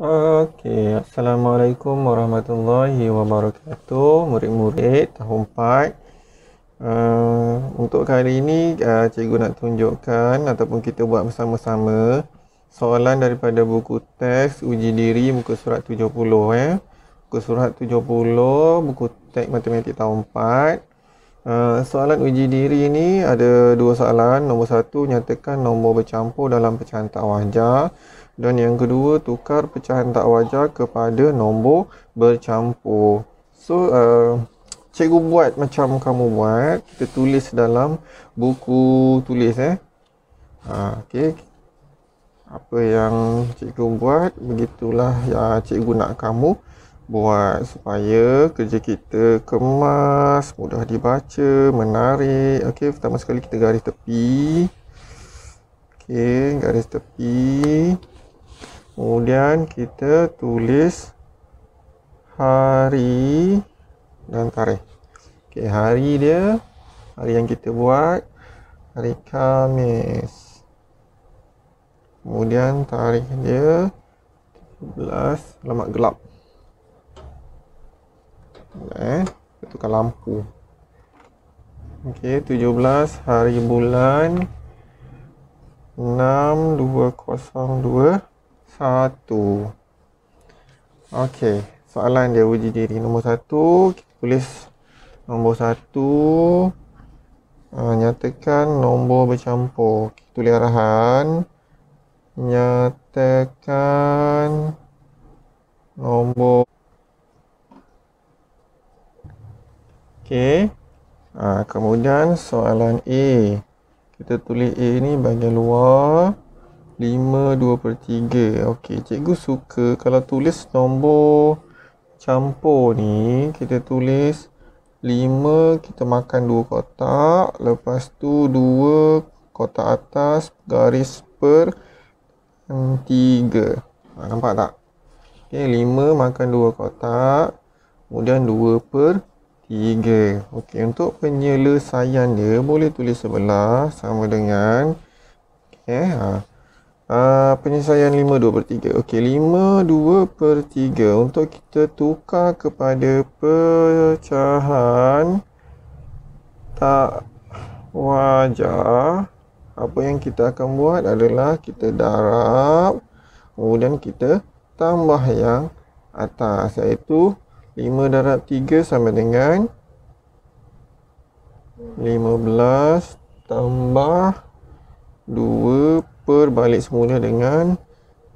Okey, Assalamualaikum warahmatullahi wabarakatuh Murid-murid, tahun 4 uh, eh, Untuk kali ini, uh, cikgu nak tunjukkan Ataupun kita buat bersama-sama Soalan daripada buku teks uji diri muka surat 70 eh. Buku surat 70, buku teks matematik tahun Eh, soalan uji diri ni ada dua soalan. Nombor satu, nyatakan nombor bercampur dalam pecahan tak wajar. Dan yang kedua, tukar pecahan tak wajar kepada nombor bercampur. So, uh, cikgu buat macam kamu buat. Kita tulis dalam buku tulis eh. Ha, okay. Apa yang cikgu buat, begitulah yang cikgu nak kamu buat supaya kerja kita kemas mudah dibaca menarik okey pertama sekali kita garis tepi okey garis tepi kemudian kita tulis hari dan tarikh okey hari dia hari yang kita buat hari Khamis kemudian tarikh dia 17 lemak gelap Sekejap eh. Kita tukar lampu. Okey, 17 hari bulan 6 202 1. Okey, soalan dia uji diri nombor 1, kita tulis nombor 1 uh, ah, nyatakan nombor bercampur. Kita tulis arahan nyatakan nombor Okey. Ah kemudian soalan A. Kita tulis A ni bahagian luar 5 2/3. Okey, cikgu suka kalau tulis nombor campur ni kita tulis 5 kita makan 2 kotak, lepas tu 2 kotak atas garis per 3. Ha, nampak tak? Okey, 5 makan 2 kotak, kemudian 2 per 3. 3 Okey untuk penyelesaian dia boleh tulis sebelah sama dengan ok eh, ha. Ah, penyelesaian 5 2 per 3 Okey 5 2 per 3 untuk kita tukar kepada pecahan tak wajar apa yang kita akan buat adalah kita darab kemudian kita tambah yang atas iaitu 5 darab 3 sama dengan 15 tambah 2 per balik semula dengan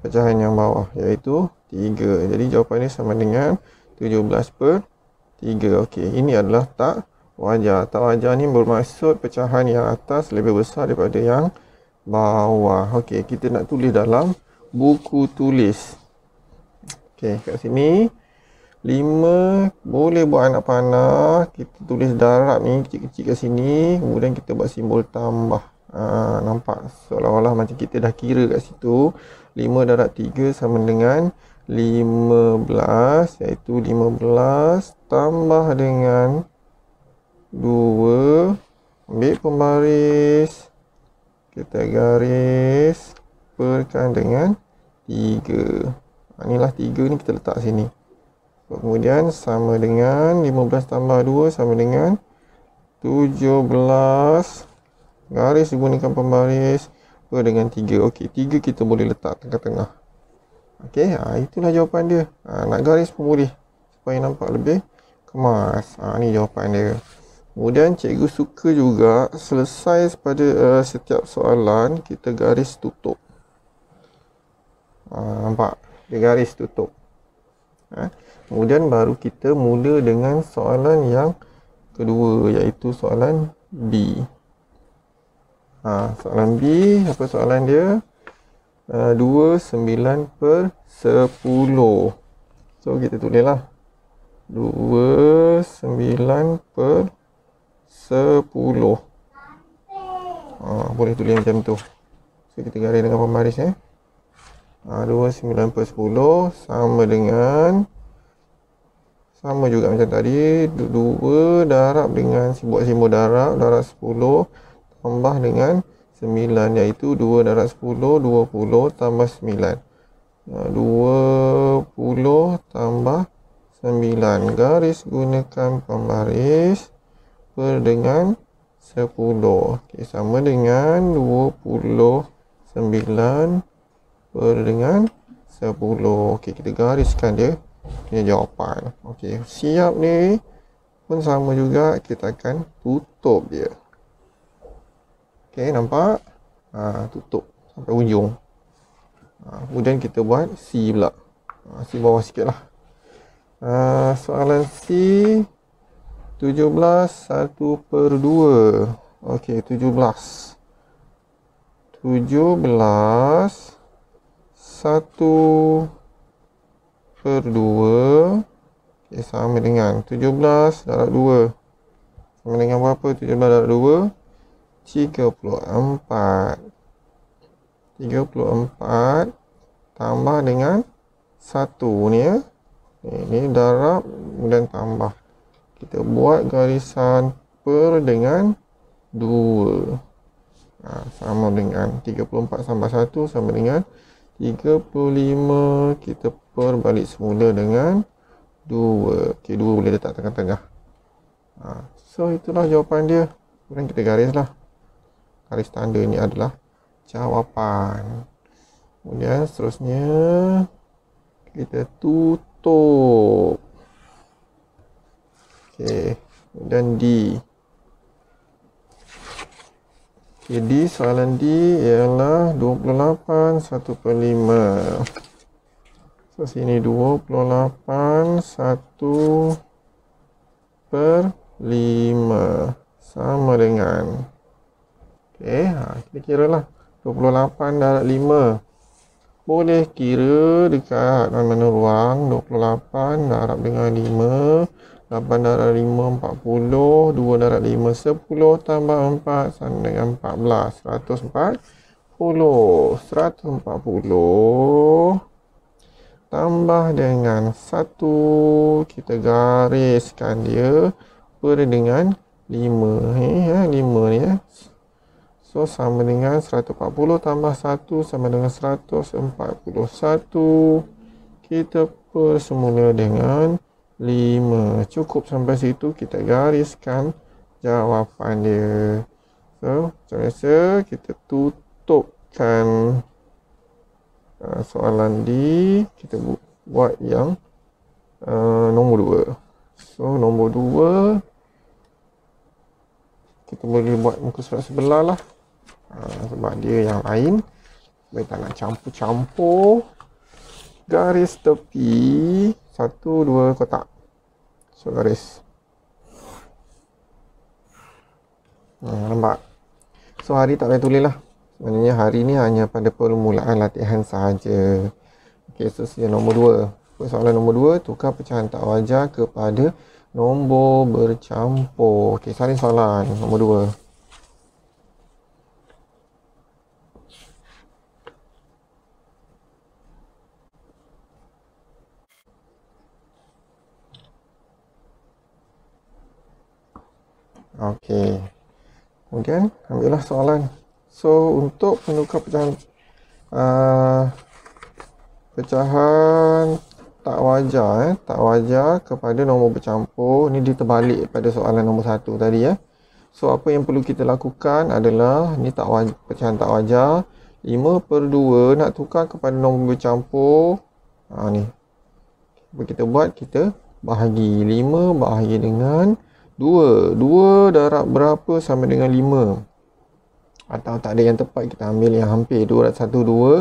pecahan yang bawah iaitu 3. Jadi jawapan jawapannya sama dengan 17 per 3. Okey, ini adalah tak wajar. Tak wajar ni bermaksud pecahan yang atas lebih besar daripada yang bawah. Okey, kita nak tulis dalam buku tulis. Okey, kat sini. Lima boleh buat anak panah kita tulis darab ni kecil-kecil kat sini kemudian kita buat simbol tambah ha, nampak seolah-olah macam kita dah kira kat situ Lima darab tiga sama dengan lima 15 iaitu belas tambah dengan dua. ambil pembaris kita garis perkan dengan tiga. ha, inilah 3 ni kita letak sini Kemudian sama dengan 15 tambah 2 sama dengan 17 garis gunakan pembaris per dengan 3. Okey, 3 kita boleh letak tengah-tengah. Okey, ha, itulah jawapan dia. Ha, nak garis pemboleh Supaya nampak lebih kemas. Ha, ini jawapan dia. Kemudian cikgu suka juga selesai pada uh, setiap soalan kita garis tutup. Ha, nampak? Dia garis tutup. Ha? Kemudian baru kita mula dengan soalan yang kedua iaitu soalan B. Ha, soalan B, apa soalan dia? Uh, sembilan per sepuluh. So, kita tulislah. dua sembilan per Ha, boleh tulis macam tu. So, kita garis dengan pembaris eh. 2, 9 per sama dengan sama juga macam tadi 2 darab dengan buat simbol darab, darab 10 tambah dengan 9 iaitu 2 darab 10, 20 tambah 9 20 ah, tambah 9 garis gunakan pembaris per dengan 10 okay, sama dengan 29 29 per dengan 10 okey kita gariskan dia Ini jawapan okey siap ni pun sama juga kita akan tutup dia okey nampak ha, tutup sampai ujung. ha, kemudian kita buat C pula ha, C bawah sikit lah ha, soalan C 17 1 per 2 okey 17 17 satu per dua okay, eh, sama dengan tujuh belas darab dua sama dengan berapa belas darab dua tiga puluh empat tiga puluh empat tambah dengan satu ni ya ini darab dan tambah kita buat garisan per dengan dua ha, sama dengan 34 sama 1 sama dengan 35 kita perbalik semula dengan 2. Okey, 2 boleh letak tengah-tengah. Ha, so itulah jawapan dia. Kemudian kita garislah. Garis tanda ni adalah jawapan. Kemudian seterusnya kita tutup. Okey, kemudian D. Jadi okay, soalan D ialah 28 1/5. So sini 28 1/5 sama dengan okay, ha kita kiralah 28 darab 5. Boleh kira dekat mana-mana ruang 28 darab dengan 5 8 darat 5, 40. 2 darab 5, 10. Tambah 4, sama dengan 14. 140. 140. Tambah dengan 1. Kita gariskan dia. beri dengan 5. Eh, 5 ni. Eh. So, sama dengan 140 tambah 1 sama dengan 141. Kita per semula dengan 1. Lima cukup sampai situ kita gariskan jawapan dia so macam biasa kita tutupkan uh, soalan di kita bu- buat yang uh, nombor dua. so nombor dua kita boleh buat muka surat sebelah lah uh, sebab dia yang lain kita nak campur-campur garis tepi satu, dua kotak. So, garis. Nah, nampak? So, hari tak payah tulis lah. Sebenarnya hari ni hanya pada permulaan latihan sahaja. Okay, so soalan nombor dua. Soalan nombor dua, tukar pecahan tak wajar kepada nombor bercampur. Okay, salin soalan nombor dua. Okey. Kemudian ambillah soalan. So untuk penukar pecahan uh, pecahan tak wajar eh, tak wajar kepada nombor bercampur. Ini diterbalik pada soalan nombor satu tadi ya. Eh. So apa yang perlu kita lakukan adalah ni tak wajar, pecahan tak wajar 5 per 2 nak tukar kepada nombor bercampur. Ha ni. Apa kita buat? Kita bahagi 5 bahagi dengan 2. Dua, dua darab berapa sama dengan lima? atau tak ada yang tepat kita ambil yang hampir Dua darab satu, dua.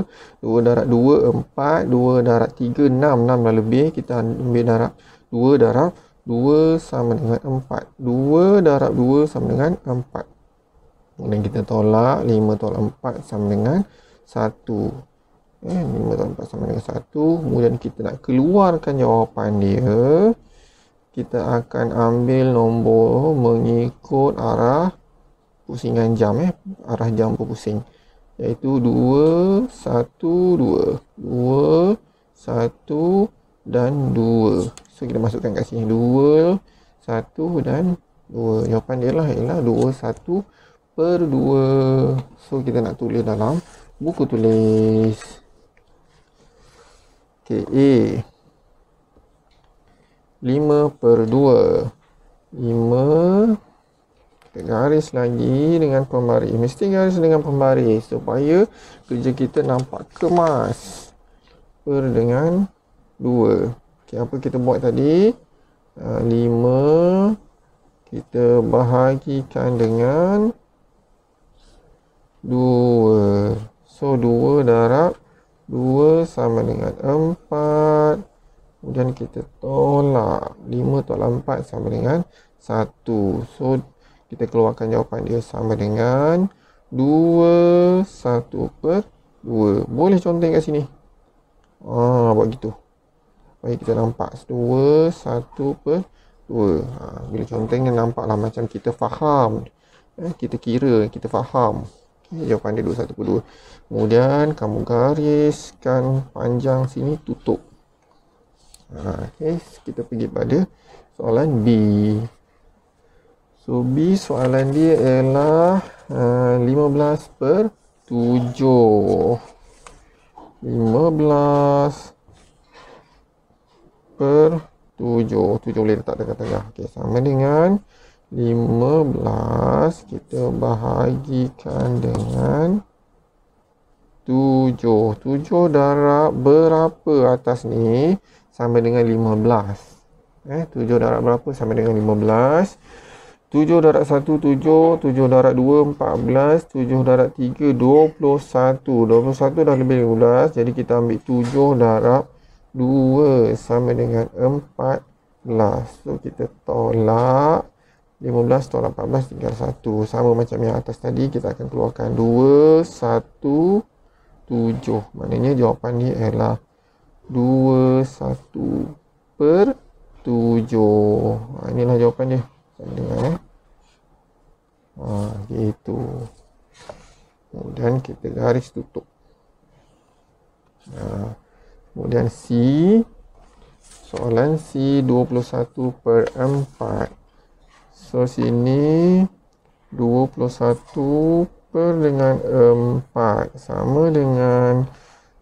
Dua darab dua, empat. Dua darab tiga, enam. Enam dah lebih kita ambil darab dua darab dua sama dengan empat. Dua darab dua sama dengan empat. Kemudian kita tolak lima tolak empat sama dengan satu. eh, 5 tolak empat sama dengan satu. Kemudian kita nak keluarkan jawapan dia kita akan ambil nombor mengikut arah pusingan jam eh arah jam pusing iaitu 2 1 2 2 1 dan 2 so kita masukkan kat sini 2 1 dan 2 jawapan dia lah ialah 2 1 per 2 so kita nak tulis dalam buku tulis okey a 5 per 2 5 kita garis lagi dengan pembaris mesti garis dengan pembaris supaya kerja kita nampak kemas per dengan 2 okay, apa kita buat tadi 5 ah, kita bahagikan dengan 2 so 2 darab 2 sama dengan 4 4 Kemudian kita tolak 5 tolak 4 sama dengan 1. So, kita keluarkan jawapan dia sama dengan 2, 1 per 2. Boleh conteng kat sini. Haa, ah, buat gitu. Baik, kita nampak. 2, 1 per 2. Ha, bila contengnya nampaklah macam kita faham. Eh, kita kira, kita faham. Okay, jawapan dia 2, 1 per 2. Kemudian, kamu gariskan panjang sini, tutup. Ha, okay. kita pergi pada soalan B so B soalan dia ialah uh, ha, 15 per 7 15 per 7 7 boleh letak dekat tengah okay. sama dengan 15 kita bahagikan dengan 7 7 darab berapa atas ni sama dengan 15 eh, 7 darab berapa sama dengan 15 7 darab 1, 7 7 darab 2, 14 7 darab 3, 21 21 dah lebih 15 jadi kita ambil 7 darab 2 sama dengan 14 so kita tolak 15 tolak 14 tinggal 1 sama macam yang atas tadi kita akan keluarkan 2, 1 7 maknanya jawapan ni ialah 2 2.1 per 7 ha, inilah jawapan dia saya dengar eh ha, gitu kemudian kita garis tutup ha, kemudian C soalan C 21 per 4 so sini 21 per dengan 4 sama dengan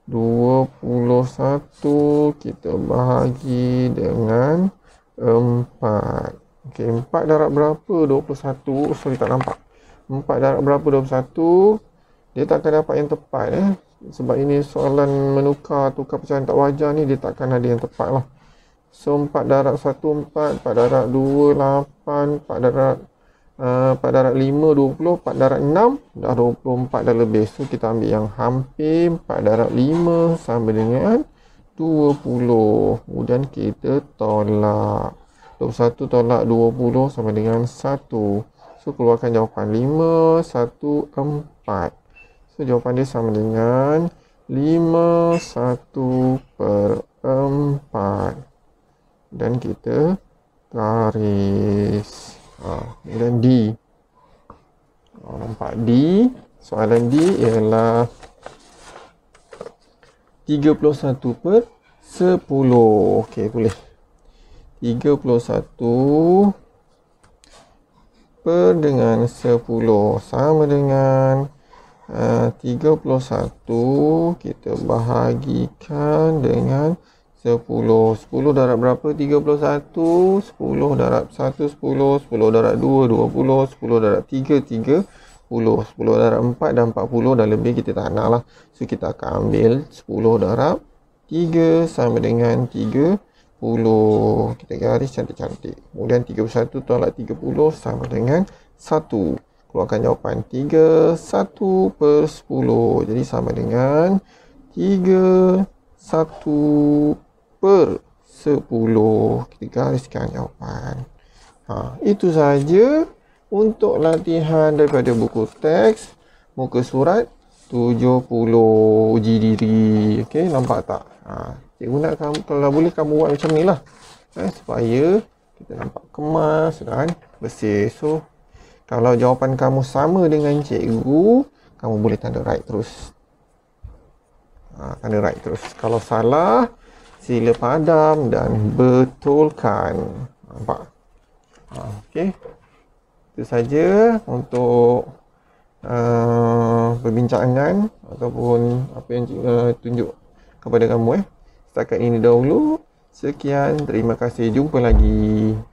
21 kita bahagi dengan 4. Okey, 4 darab berapa 21? Oh, sorry tak nampak. 4 darab berapa 21? Dia tak akan dapat yang tepat eh. Sebab ini soalan menukar tukar pecahan tak wajar ni dia takkan ada yang tepat lah. So 4 darab 1, 4, 4 darab 2, 8, 4 darab 4 ah, darat 5, 20, 4 darat 6 dah 24 dah lebih so kita ambil yang hampir 4 darat 5 sama dengan 20 kemudian kita tolak 21 tolak 20 sama dengan 1 so keluarkan jawapan 5, 1, 4 so jawapan dia sama dengan 5, 1 per 4 dan kita garis garis Ha, kemudian D. Ha, nampak D. Soalan D ialah 31 per 10. Okey, boleh. 31 per dengan 10. Sama dengan eh, uh, 31 kita bahagikan dengan 10 10 darab berapa? 31 10 darab 1 10 10 darab 2 20 10 darab 3 3 10 10 darab 4 dan 40 dan lebih kita tak nak lah so kita akan ambil 10 darab 3 sama dengan 30 kita garis cantik-cantik kemudian 31 tolak 30 sama dengan 1 keluarkan jawapan 3 1 per 10 jadi sama dengan 3 1 per per 10 kita gariskan jawapan ha, itu sahaja untuk latihan daripada buku teks muka surat 70 uji diri ok nampak tak ha, cikgu nak kamu, kalau boleh kamu buat macam ni lah eh, supaya kita nampak kemas dan bersih so kalau jawapan kamu sama dengan cikgu kamu boleh tanda right terus ha, tanda right terus kalau salah sila padam dan betulkan nampak ha, ok itu saja untuk uh, perbincangan ataupun apa yang cikgu uh, tunjuk kepada kamu eh setakat ini dahulu sekian terima kasih jumpa lagi